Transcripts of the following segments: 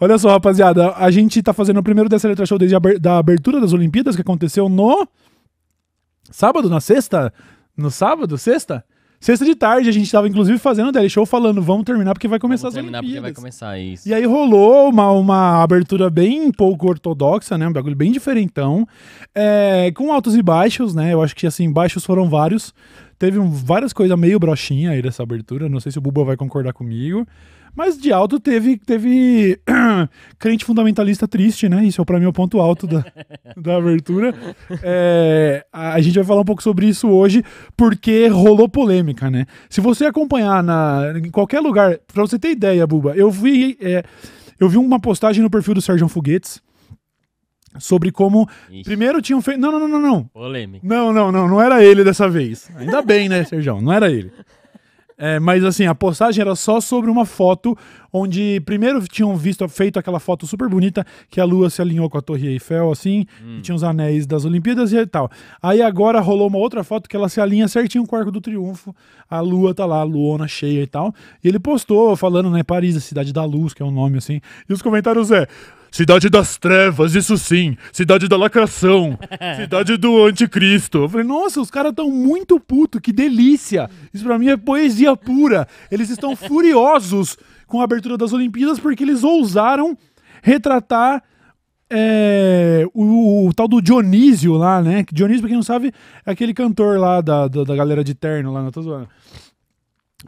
Olha só, rapaziada, a gente tá fazendo o primeiro dessa letra show desde a da abertura das Olimpíadas, que aconteceu no sábado, na sexta? No sábado, sexta? Sexta de tarde, a gente tava inclusive fazendo o Daily Show falando, vamos terminar porque vai começar vamos as terminar Olimpíadas. terminar porque vai começar, isso. E aí rolou uma, uma abertura bem pouco ortodoxa, né, um bagulho bem diferentão, é, com altos e baixos, né, eu acho que assim, baixos foram vários, Teve várias coisas meio broxinha aí dessa abertura, não sei se o Buba vai concordar comigo. Mas de alto teve, teve crente fundamentalista triste, né? Isso é para mim é o ponto alto da, da abertura. É, a, a, gente vai falar um pouco sobre isso hoje, porque rolou polêmica, né? Se você acompanhar na, em qualquer lugar, para você ter ideia, Buba, eu vi, é, eu vi uma postagem no perfil do Sérgio Foguetes, sobre como. Ixi. Primeiro tinham feito. Não, não, não, não. Polêmica. Não, não, não. Não era ele dessa vez. Ainda bem, né, Sérgio Não era ele. É, mas assim, a postagem era só sobre uma foto onde primeiro tinham visto feito aquela foto super bonita que a lua se alinhou com a Torre Eiffel, assim, hum. e tinha os anéis das Olimpíadas e tal. Aí agora rolou uma outra foto que ela se alinha certinho com o Arco do Triunfo, a lua tá lá, a luona cheia e tal. E ele postou falando, né, Paris, a cidade da luz, que é o um nome assim. E os comentários é: cidade das trevas, isso sim, cidade da lacração, cidade do anticristo. Eu falei, nossa, os caras estão muito puto, que delícia. Isso pra mim é poesia pura. Eles estão furiosos com a abertura das Olimpíadas porque eles ousaram retratar é, o, o, tal do Dionísio lá, né? Dionísio, pra quem não sabe, é aquele cantor lá da, da, da galera de terno lá na Tazoana. Tá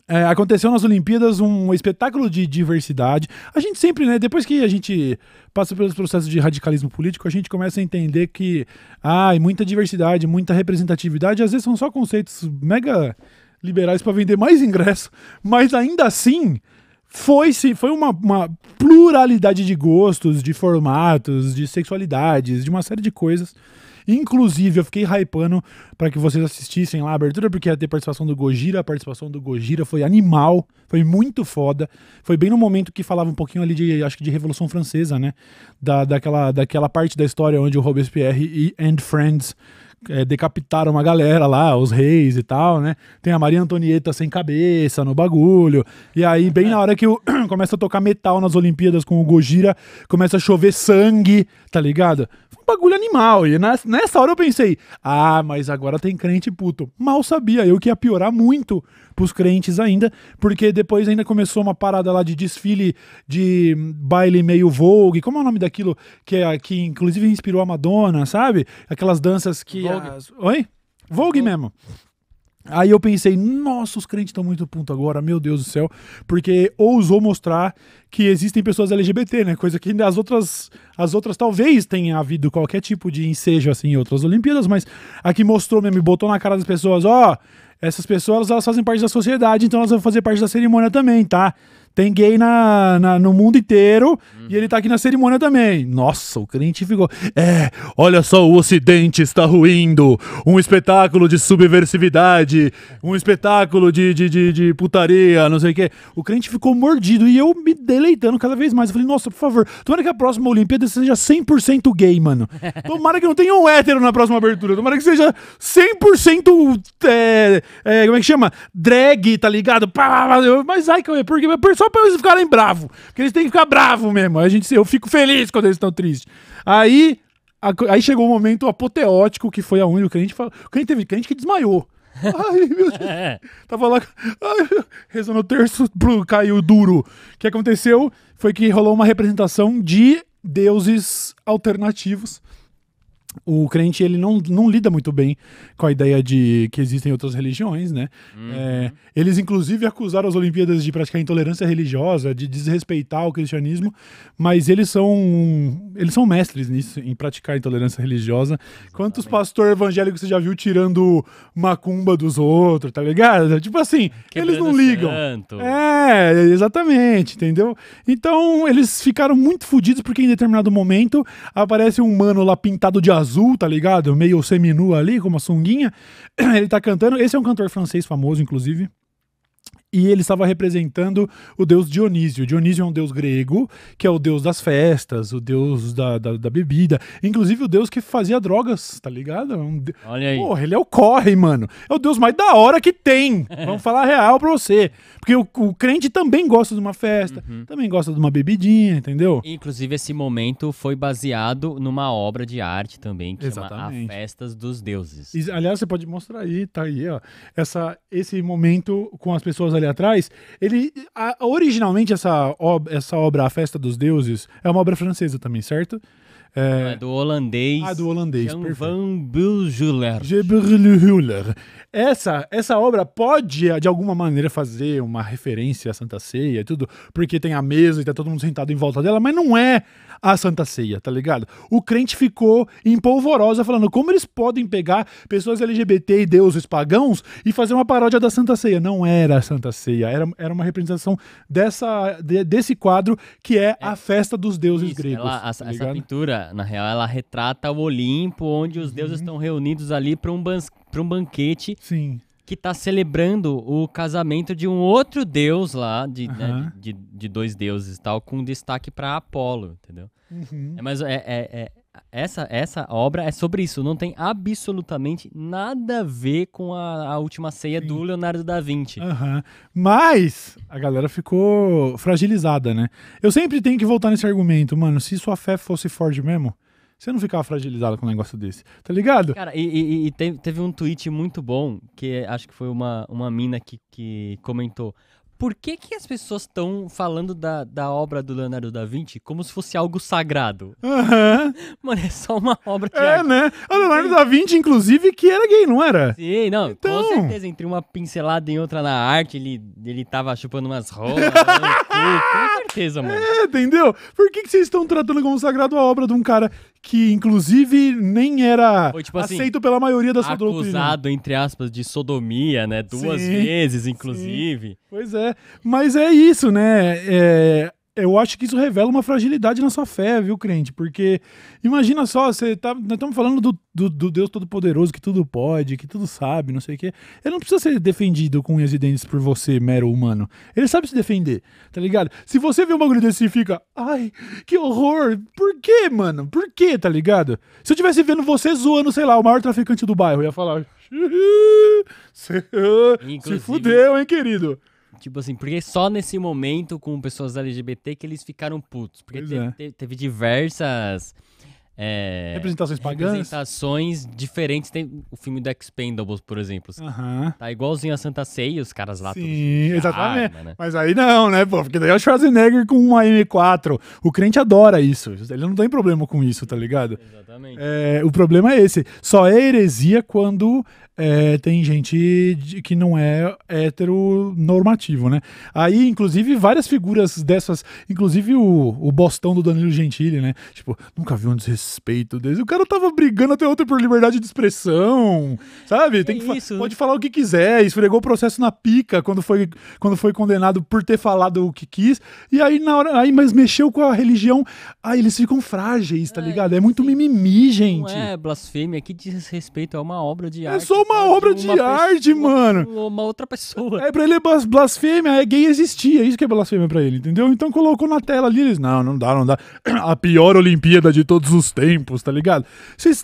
é, aconteceu nas Olimpíadas um espetáculo de diversidade. A gente sempre, né, depois que a gente passa pelos processos de radicalismo político, a gente começa a entender que, ah, muita diversidade, muita representatividade, às vezes são só conceitos mega liberais para vender mais ingresso, mas ainda assim, foi sim, foi uma, uma, pluralidade de gostos, de formatos, de sexualidades, de uma série de coisas Inclusive, eu fiquei hypando para que vocês assistissem lá a abertura, porque ia ter participação do Gojira. A participação do Gojira foi animal, foi muito foda. Foi bem no momento que falava um pouquinho ali de, acho que de Revolução Francesa, né? Da, daquela, daquela parte da história onde o Robespierre e and Friends é, decapitaram uma galera lá, os reis e tal, né? Tem a Maria Antonieta sem cabeça no bagulho. E aí, bem na hora que o, começa a tocar metal nas Olimpíadas com o Gojira, começa a chover sangue, tá ligado? um bagulho animal. E nessa hora eu pensei, ah, mas agora tem crente puto. Mal sabia eu que ia piorar muito pros crentes ainda, porque depois ainda começou uma parada lá de desfile de baile meio vogue. Como é o nome daquilo que, é, que inclusive inspirou a Madonna, sabe? Aquelas danças que. Vogue Vogue. Oi? Vogue mesmo. Aí eu pensei, nossa, os crentes estão muito puto agora, meu Deus do céu, porque ousou mostrar que existem pessoas LGBT, né? Coisa que as outras, as outras talvez tenha havido qualquer tipo de ensejo assim em outras Olimpíadas, mas aqui mostrou mesmo, botou na cara das pessoas, ó, oh, essas pessoas elas fazem parte da sociedade, então elas vão fazer parte da cerimônia também, tá? Tem gay na, na no mundo inteiro uhum. e ele tá aqui na cerimônia também. Nossa, o crente ficou. É, olha só, o Ocidente está ruindo. Um espetáculo de subversividade, um espetáculo de, de, de, de putaria, não sei o quê. O crente ficou mordido e eu me deleitando cada vez mais. Eu falei, nossa, por favor, tomara que a próxima Olimpíada seja 100% gay, mano. Tomara que não tenha um hétero na próxima abertura. Tomara que seja 100% é, é, como é que chama? Drag, tá ligado? Mas ai, por quê? Só só pra eles ficarem bravos. Porque eles têm que ficar bravos mesmo. A gente, eu fico feliz quando eles estão tristes. Aí, a, aí chegou o um momento apoteótico que foi aonde o crente falou. O gente teve crente que desmaiou. Ai, meu Deus. É. Tava lá. Ai, rezando o terço, caiu duro. O que aconteceu foi que rolou uma representação de deuses alternativos o crente ele não, não lida muito bem com a ideia de que existem outras religiões, né? Uhum. É, eles inclusive acusaram as Olimpíadas de praticar intolerância religiosa, de desrespeitar o cristianismo, mas eles são eles são mestres nisso, em praticar intolerância religiosa. Quantos pastores evangélicos você já viu tirando macumba dos outros, tá ligado? Tipo assim, Quebrando eles não ligam. Santo. É, exatamente, entendeu? Então eles ficaram muito fodidos porque em determinado momento aparece um mano lá pintado de azul azul, tá ligado? Meio seminu ali, com uma sunguinha. Ele tá cantando. Esse é um cantor francês famoso, inclusive e ele estava representando o deus Dionísio. Dionísio é um deus grego, que é o deus das festas, o deus da, da, da bebida, inclusive o deus que fazia drogas, tá ligado? É um de... Olha aí. Porra, ele é o corre, mano. É o deus mais da hora que tem. Vamos falar real pra você. Porque o, o crente também gosta de uma festa, uhum. também gosta de uma bebidinha, entendeu? Inclusive, esse momento foi baseado numa obra de arte também, que Exatamente. chama A Festas dos Deuses. aliás, você pode mostrar aí, tá aí, ó. Essa, esse momento com as pessoas ali ali atrás, ele a, originalmente essa, ob, essa obra A Festa dos Deuses é uma obra francesa também, certo? É, é do holandês. Ah, do holandês. Jan perfeito. van Essa, essa obra pode, de alguma maneira, fazer uma referência à Santa Ceia e tudo, porque tem a mesa e tá todo mundo sentado em volta dela, mas não é a Santa Ceia, tá ligado? O crente ficou em polvorosa falando como eles podem pegar pessoas LGBT e deuses pagãos e fazer uma paródia da Santa Ceia. Não era a Santa Ceia, era, era uma representação dessa, de, desse quadro que é, é, a festa dos deuses isso, gregos. Ela, a, tá essa pintura, na real, ela retrata o Olimpo, onde os uhum. deuses estão reunidos ali para um, ban um banquete. Sim. Que está celebrando o casamento de um outro deus lá, de, uhum. né, de, de, dois deuses e tal, com destaque para Apolo, entendeu? Uhum. É, mas é, é, é essa, essa obra é sobre isso, não tem absolutamente nada a ver com a, a última ceia Sim. do Leonardo da Vinci. Uhum. Mas a galera ficou fragilizada, né? Eu sempre tenho que voltar nesse argumento, mano. Se sua fé fosse forte mesmo, você não ficava fragilizado com um negócio desse, tá ligado? Cara, e, e, e teve, teve, um tweet muito bom, que é, acho que foi uma, uma mina que, que comentou por que, que as pessoas estão falando da, da obra do Leonardo da Vinci como se fosse algo sagrado? Uhum. Mano, é só uma obra de É, arte. né? O Leonardo da Vinci, inclusive, que era gay, não era? Sim, não. Então... Com certeza, entre uma pincelada e outra na arte, ele, ele tava chupando umas rolas. Né? com certeza, mano. É, entendeu? Por que, que vocês estão tratando como sagrado a obra de um cara que inclusive nem era tipo, assim, aceito assim, pela maioria da sua acusado, doutrina. Acusado, entre aspas, de sodomia, né? Duas sim, vezes, inclusive. Sim. Pois é. Mas é isso, né? É, eu acho que isso revela uma fragilidade na sua fé, viu, crente? Porque imagina só, você tá, nós estamos falando do, do, do Deus Todo-Poderoso que tudo pode, que tudo sabe, não sei o quê. Ele não precisa ser defendido com unhas e dentes por você, mero humano. Ele sabe se defender, tá ligado? Se você vê um bagulho desse e fica, ai, que horror, por quê, mano? Por quê, tá ligado? Se eu tivesse vendo você zoando, sei lá, o maior traficante do bairro, eu ia falar, se fudeu, hein, querido? Tipo assim, porque só nesse momento com pessoas LGBT que eles ficaram putos. Porque teve, é. teve diversas é, representações pagãs? Representações diferentes. Tem o filme do Expendables, por exemplo. Tá igualzinho a Santa Ceia, os caras lá. Sim, exatamente. Arma, né? Mas aí não, né, pô? Porque daí é o Schwarzenegger com uma M4. O crente adora isso. Ele não tem problema com isso, tá ligado? Exatamente. É, o problema é esse. Só é heresia quando é, tem gente que não é heteronormativo, né? Aí, inclusive, várias figuras dessas, inclusive o, o Bostão do Danilo Gentili, né? Tipo, nunca vi um desrespeito respeito deles. O cara tava brigando até ontem por liberdade de expressão, sabe? Tem é que é isso, fa pode falar o que quiser, esfregou o processo na pica quando foi, quando foi condenado por ter falado o que quis. E aí na hora, aí mas mexeu com a religião, aí eles ficam frágeis, tá é, ligado? É muito sim. mimimi, gente. Não é blasfêmia, é que desrespeito, é uma obra de é arte. É só uma obra de, uma de arte, mano. Uma outra pessoa. É para ele é blasfêmia, é gay existir, é isso que é blasfêmia para ele, entendeu? Então colocou na tela ali, eles, não, não dá, não dá. A pior Olimpíada de todos os tempos, tá ligado?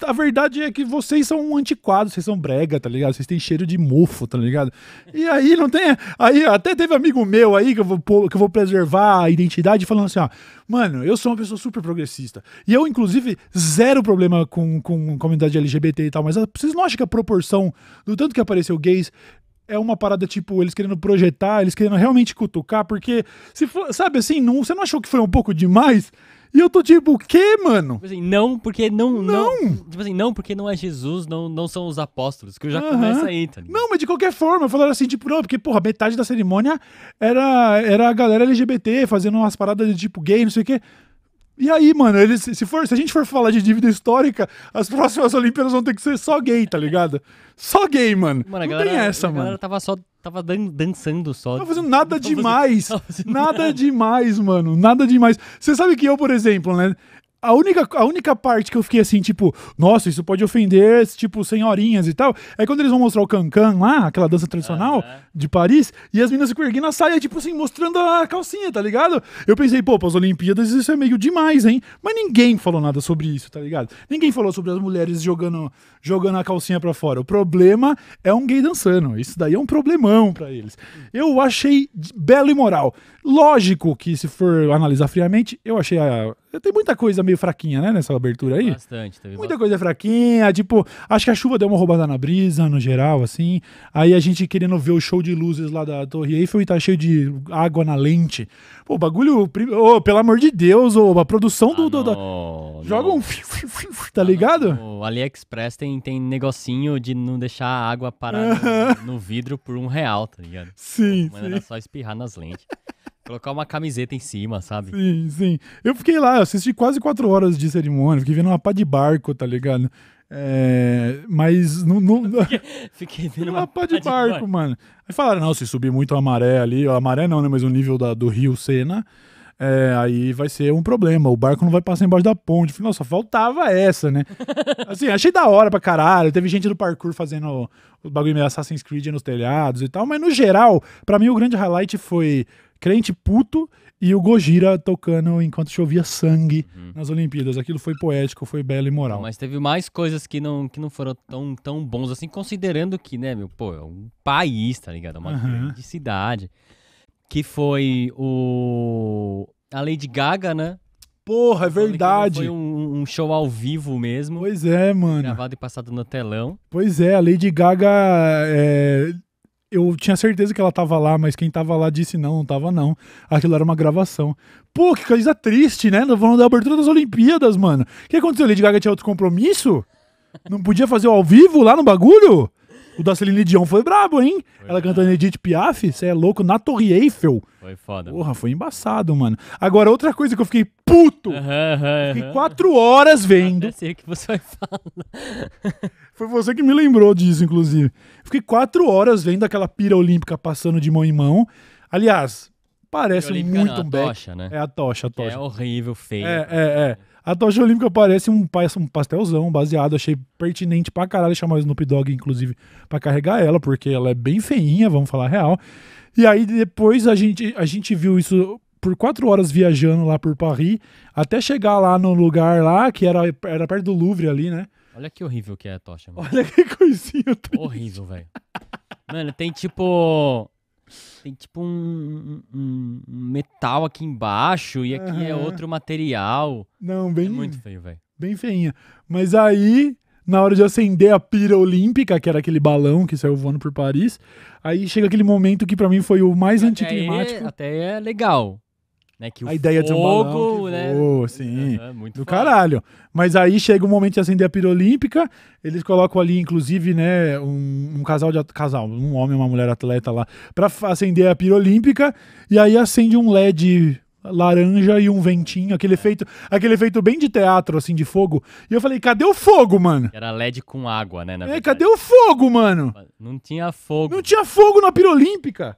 a verdade é que vocês são antiquados, vocês são brega, tá ligado? Vocês têm cheiro de mofo, tá ligado? E aí não tem. Aí até teve amigo meu aí que eu vou, que eu vou preservar a identidade falando assim, ó. Mano, eu sou uma pessoa super progressista. E eu, inclusive, zero problema com, com comunidade LGBT e tal, mas ah, vocês não acham que a proporção do tanto que apareceu gays é uma parada tipo, eles querendo projetar, eles querendo realmente cutucar, porque, se for, sabe assim, não, você não achou que foi um pouco demais? E eu tô tipo, o quê, mano? Tipo assim, não, porque não, não, não. Tipo assim, não, porque não é Jesus, não, não são os apóstolos, que eu já uhum. começa aí, tá Não, mas de qualquer forma, falaram assim, tipo, não, porque, porra, metade da cerimônia era, era a galera LGBT fazendo umas paradas de tipo gay, não sei o quê. E aí, mano, eles, se, for, se a gente for falar de dívida histórica, as próximas Olimpíadas vão ter que ser só gay, tá ligado? Só gay, mano. mano não galera, tem essa, mano. A galera tava só tava dan dançando só. Tava fazendo nada tava demais. Fazendo... nada demais, mano. Nada demais. Você sabe que eu, por exemplo, né? a única, a única parte que eu fiquei assim, tipo, nossa, isso pode ofender, tipo, senhorinhas e tal, é quando eles vão mostrar o cancan lá, aquela dança tradicional uhum. de Paris, e as meninas ficam erguendo a saia, tipo assim, mostrando a calcinha, tá ligado? Eu pensei, pô, para as Olimpíadas isso é meio demais, hein? Mas ninguém falou nada sobre isso, tá ligado? Ninguém falou sobre as mulheres jogando, jogando a calcinha para fora. O problema é um gay dançando. Isso daí é um problemão para eles. Eu achei belo e moral. Lógico que, se for analisar friamente, eu achei a tem muita coisa meio fraquinha, né, nessa abertura aí? Bastante, teve Muita coisa fraquinha, tipo, acho que a chuva deu uma roubada na brisa, no geral, assim. Aí a gente querendo ver o show de luzes lá da Torre Eiffel e tá cheio de água na lente. Pô, bagulho, oh, pelo amor de Deus, oh, a produção do... Ah, do, do não, Joga não. um... Tá ligado? Ah, o AliExpress tem, tem negocinho de não deixar a água parar no, no, vidro por um real, tá ligado? Sim, Pô, Mas sim. era só espirrar nas lentes. Colocar uma camiseta em cima, sabe? Sim, sim. Eu fiquei lá, eu assisti quase quatro horas de cerimônia, fiquei vendo uma pá de barco, tá ligado? É, mas não. não fiquei, fiquei vendo uma, uma pá de, pá de barco, barco, mano. Aí falaram, não, se subir muito a maré ali, a maré não, né? Mas o nível da, do rio Sena. É, aí vai ser um problema, o barco não vai passar embaixo da ponte. Falei, nossa, faltava essa, né? assim, achei da hora pra caralho. Teve gente do parkour fazendo o bagulho meio Assassin's Creed nos telhados e tal, mas no geral, para mim o grande highlight foi crente puto e o Gojira tocando enquanto chovia sangue uhum. nas Olimpíadas. Aquilo foi poético, foi belo e moral. Mas teve mais coisas que não, que não foram tão, tão bons assim, considerando que, né, meu, pô, é um país, tá ligado? É uma uhum. grande cidade. Que foi o. A Lady Gaga, né? Porra, é verdade. Foi um, um, show ao vivo mesmo. Pois é, mano. Gravado e passado no telão. Pois é, a Lady Gaga é, eu tinha certeza que ela tava lá, mas quem tava lá disse não, não tava não. Aquilo era uma gravação. Pô, que coisa triste, né? Tô falando da abertura das Olimpíadas, mano. O que aconteceu? Lady Gaga tinha outro compromisso? Não podia fazer ao vivo lá no bagulho? O da Celine Dion foi brabo, hein? Foi Ela cantando Edith Piaf, você é louco, na Torre Eiffel. Foi foda. Porra, foi embaçado, mano. Agora, outra coisa que eu fiquei puto. Uh -huh, uh -huh. Fiquei quatro horas vendo. Eu sei o que você vai falar. foi você que me lembrou disso, inclusive. Fiquei quatro horas vendo aquela pira olímpica passando de mão em mão. Aliás, parece muito não, um é a Tocha, né? É a tocha, a é tocha. é horrível, feio. É, é, é. A tocha olímpica parece um, um pastelzão baseado. Achei pertinente pra caralho chamar o Snoop Dogg, inclusive, pra carregar ela, porque ela é bem feinha, vamos falar a real. E aí depois a gente, a gente viu isso por quatro horas viajando lá por Paris, até chegar lá no lugar lá, que era, era perto do Louvre ali, né? Olha que horrível que é a tocha, mano. Olha que coisinha. Horrível, velho. mano, tem tipo tem tipo um, um, um metal aqui embaixo e aqui uhum. é outro material. Não, bem. É muito feio, velho. Bem feinha. Mas aí, na hora de acender a pira olímpica, que era aquele balão que saiu voando por Paris, aí chega aquele momento que para mim foi o mais até anticlimático. É, até é legal. Né, que a ideia fogo, de um balão que né? sim, uhum, muito do caralho. Mas aí chega o momento de acender a pira olímpica, eles colocam ali, inclusive, né, um, um casal de casal, um homem e uma mulher atleta lá, para acender a pira olímpica, e aí acende um LED laranja e um ventinho, aquele efeito, é. aquele efeito bem de teatro, assim, de fogo. E eu falei, cadê o fogo, mano? Era LED com água, né? é, cadê o fogo, mano? Não tinha fogo. Não tinha fogo na pirolímpica.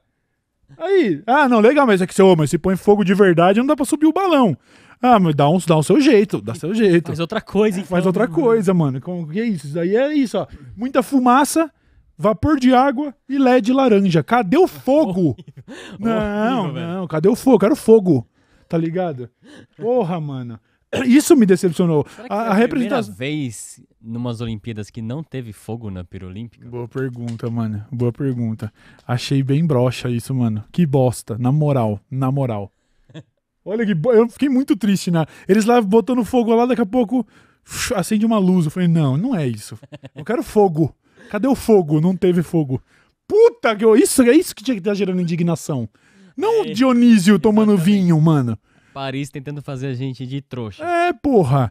Aí, ah, não, legal, mas é que você, oh, mas se põe fogo de verdade, não dá pra subir o balão. Ah, mas dá, um, dá o um seu jeito, dá seu jeito. Faz outra coisa, então. Faz outra coisa, mano. Com, que é isso? Isso aí é isso, ó. Muita fumaça, vapor de água e LED laranja. Cadê o fogo? não, não, cadê o fogo? Quero fogo, tá ligado? Porra, mano. Isso me decepcionou. Será que a, a, a representação. primeira vez numas Olimpíadas que não teve fogo na Pirolímpica? Boa pergunta, mano. Boa pergunta. Achei bem broxa isso, mano. Que bosta. Na moral, na moral. Olha que. Bo... Eu fiquei muito triste, né? Eles lá botando fogo lá, daqui a pouco acende uma luz. Eu falei, não, não é isso. Eu quero fogo. Cadê o fogo? Não teve fogo. Puta que. Isso, é isso que tinha que estar tá gerando indignação. Não o é, Dionísio tomando vinho, mano. Paris tentando fazer a gente de trouxa. É, porra!